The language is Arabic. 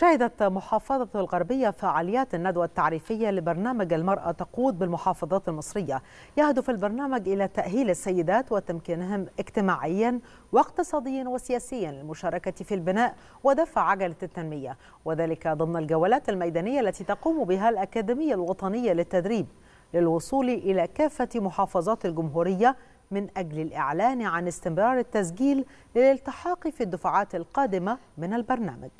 شهدت محافظة الغربية فعاليات الندوة التعريفية لبرنامج المرأة تقود بالمحافظات المصرية يهدف البرنامج إلى تأهيل السيدات وتمكينهم اجتماعيا واقتصاديا وسياسيا للمشاركة في البناء ودفع عجلة التنمية وذلك ضمن الجولات الميدانية التي تقوم بها الأكاديمية الوطنية للتدريب للوصول إلى كافة محافظات الجمهورية من أجل الإعلان عن استمرار التسجيل للالتحاق في الدفعات القادمة من البرنامج